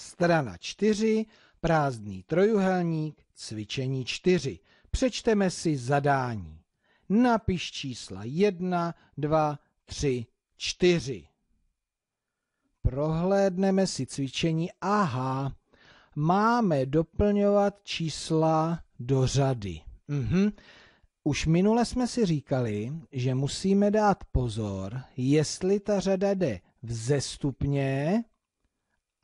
Strana 4, prázdný trojuhelník, cvičení 4. Přečteme si zadání. Napiš čísla 1, 2, 3, 4. Prohlédneme si cvičení. Aha, máme doplňovat čísla do řady. Mhm. Už minule jsme si říkali, že musíme dát pozor, jestli ta řada jde vzestupně,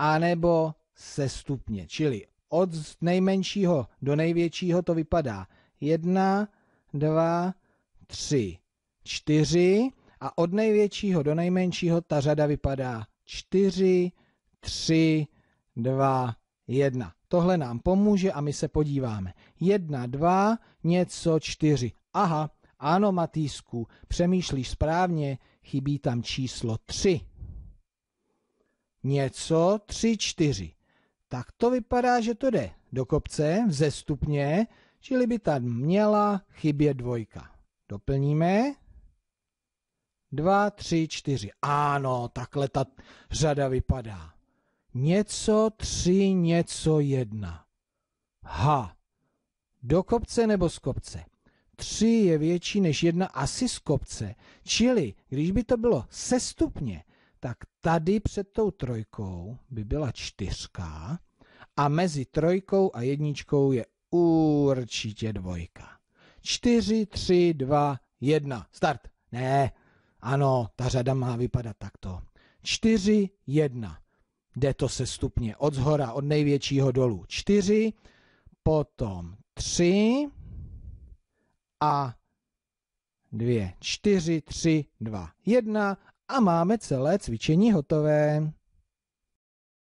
anebo se stupně, Čili od nejmenšího do největšího to vypadá 1, 2, 3, 4 a od největšího do nejmenšího ta řada vypadá 4, 3, 2, 1. Tohle nám pomůže a my se podíváme. 1, 2, něco 4. Aha, ano, Matýsku, přemýšlíš správně, chybí tam číslo 3 něco, tři, čtyři. Tak to vypadá, že to jde do kopce vzestupně, čili by tam měla chybět dvojka. Doplníme. dva tři čtyři. Ano, takhle ta řada vypadá. Něco, tři, něco, jedna. Ha. Do kopce nebo z kopce? Tři je větší než jedna, asi z kopce. Čili, když by to bylo sestupně, tak tady před tou trojkou by byla čtyřka a mezi trojkou a jedničkou je určitě dvojka. Čtyři, tři, dva, jedna. Start. Ne, ano, ta řada má vypadat takto. Čtyři, jedna. Jde to se stupně od zhora, od největšího dolů. Čtyři, potom tři a dvě, čtyři, tři, dva, jedna a máme celé cvičení hotové.